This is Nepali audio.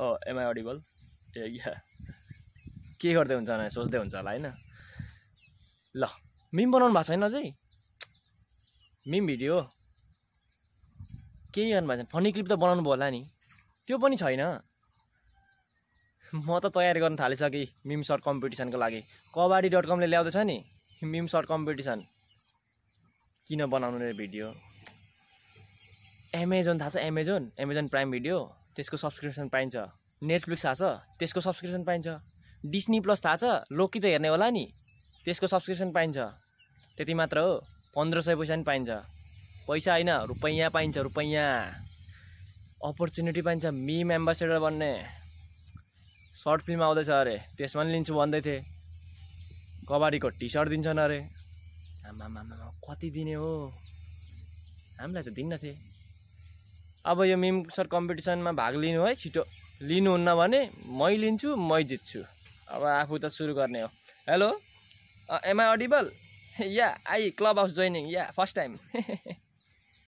ओ एमआई अडिबल ए या के गर्दै हुन्छ होला सोच्दै हुन्छ होला होइन ल मिम बनाउनु भएको छैन अझै मिम भिडियो केही गर्नु भएको छैन फनी क्लिप त बनाउनु भयो होला नि त्यो पनि छैन म त तयारी गर्न थालिसकेँ मिम सर्ट कम्पिटिसनको लागि कबाडी डट कमले ल्याउँदैछ नि मिम सर्ट कम्पिटिसन किन बनाउनु रे भिडियो एमाजोन थाहा छ एमाजोन एमाजोन प्राइम भिडियो त्यसको सब्सक्रिप्सन पाइन्छ नेटफ्लिक्स थाहा छ त्यसको सब्सक्रिप्सन पाइन्छ डिस्नी प्लस थाहा छ लोकी त हेर्ने होला नि त्यसको सब्सक्रिप्सन पाइन्छ त्यति मात्र हो पन्ध्र सय पैसा पनि पाइन्छ पैसा होइन रुपैयाँ पाइन्छ रुपैयाँ अपर्च्युनिटी पाइन्छ मिम एम्बासेडर बन्ने सर्ट फिल्म आउँदैछ अरे त्यसमा पनि लिन्छु भन्दै थिएँ कबाडीको टी सर्ट दिन्छन् अरे आमा कति दिने हो हामीलाई त दिन्न थिएँ अब यो मिम सर कम्पिटिसनमा भाग लिनु है छिटो लिनुहुन्न भने मै लिन्छु मै जित्छु अब आफू त सुरु गर्ने हो हेलो एमआई अडिबल या आई क्लब हाउस जोइनिङ या फर्स्ट टाइम